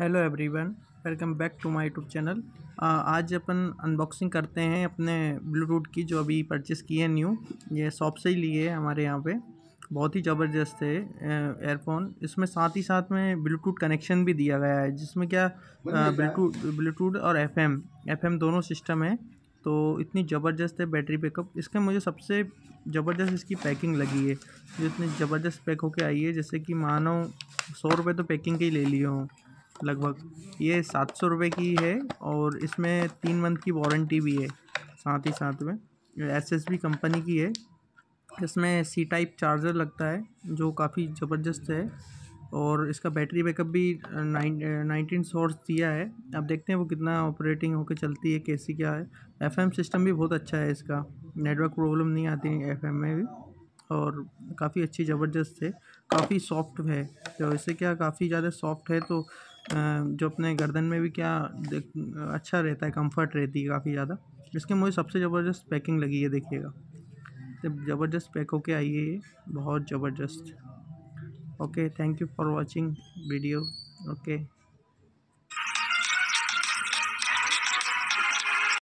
hello everyone welcome back to my YouTube channel आज अपन unboxing करते हैं अपने ब्लूटूथ की जो अभी परचेस की है न्यू ये शॉप से ही लिए है हमारे यहाँ पे बहुत ही ज़बरदस्त है एयरफोन इसमें साथ ही साथ में ब्लूटूथ कनेक्शन भी दिया गया है जिसमें क्या ब्लूटूथ ब्लूटूथ और एफ़ एम दोनों सिस्टम है तो इतनी ज़बरदस्त है बैटरी बैकअप इसका मुझे सबसे ज़बरदस्त इसकी पैकिंग लगी है जो इतनी ज़बरदस्त पैक होके आई है जैसे कि मानो सौ रुपये तो पैकिंग के ही ले लिए हों लगभग ये सात सौ रुपये की है और इसमें तीन मंथ की वारंटी भी है साथ ही साथ में एस एस बी कंपनी की है इसमें सी टाइप चार्जर लगता है जो काफ़ी ज़बरदस्त है और इसका बैटरी बैकअप भी नाइन नाइनटीन सोर्स दिया है अब देखते हैं वो कितना ऑपरेटिंग होकर चलती है कैसी क्या है एफएम सिस्टम भी बहुत अच्छा है इसका नेटवर्क प्रॉब्लम नहीं आती एफएम में भी और काफ़ी अच्छी ज़बरदस्त है काफ़ी सॉफ्ट है तो इससे क्या काफ़ी ज़्यादा सॉफ्ट है तो जो अपने गर्दन में भी क्या अच्छा रहता है कम्फर्ट रहती है काफ़ी ज़्यादा इसके मुझे सबसे ज़बरदस्त पैकिंग लगी है देखिएगा जब ज़बरदस्त पैक होके आई है ये बहुत ज़बरदस्त okay thank you for watching video okay